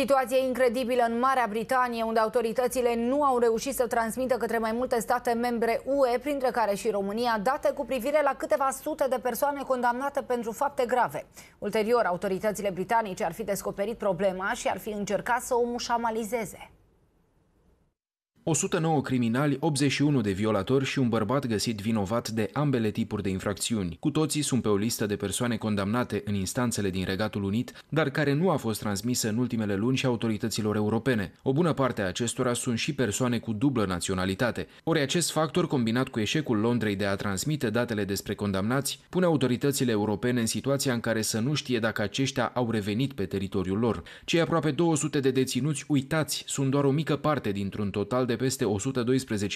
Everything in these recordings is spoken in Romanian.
Situație incredibilă în Marea Britanie, unde autoritățile nu au reușit să transmită către mai multe state membre UE, printre care și România, date cu privire la câteva sute de persoane condamnate pentru fapte grave. Ulterior, autoritățile britanice ar fi descoperit problema și ar fi încercat să o mușamalizeze. 109 criminali, 81 de violatori și un bărbat găsit vinovat de ambele tipuri de infracțiuni. Cu toții sunt pe o listă de persoane condamnate în instanțele din Regatul Unit, dar care nu a fost transmisă în ultimele luni și autorităților europene. O bună parte a acestora sunt și persoane cu dublă naționalitate. Ori acest factor, combinat cu eșecul Londrei de a transmite datele despre condamnați, pune autoritățile europene în situația în care să nu știe dacă aceștia au revenit pe teritoriul lor. Cei aproape 200 de deținuți uitați sunt doar o mică parte dintr-un total de de peste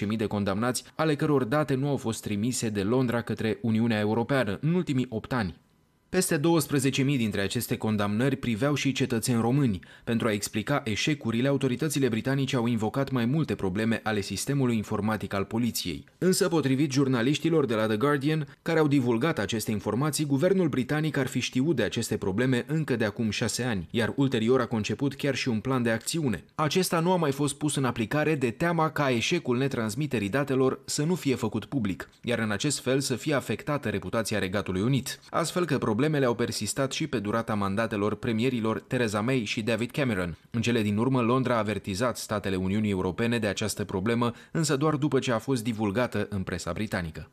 112.000 de condamnați, ale căror date nu au fost trimise de Londra către Uniunea Europeană în ultimii 8 ani. Peste 12.000 dintre aceste condamnări priveau și cetățeni români. Pentru a explica eșecurile, autoritățile britanice au invocat mai multe probleme ale sistemului informatic al poliției. Însă, potrivit jurnaliștilor de la The Guardian, care au divulgat aceste informații, guvernul britanic ar fi știut de aceste probleme încă de acum șase ani, iar ulterior a conceput chiar și un plan de acțiune. Acesta nu a mai fost pus în aplicare de teama ca eșecul netransmiterii datelor să nu fie făcut public, iar în acest fel să fie afectată reputația Regatului Unit. Astfel că problemele problemele au persistat și pe durata mandatelor premierilor Theresa May și David Cameron. În cele din urmă, Londra a avertizat statele Uniunii Europene de această problemă, însă doar după ce a fost divulgată în presa britanică.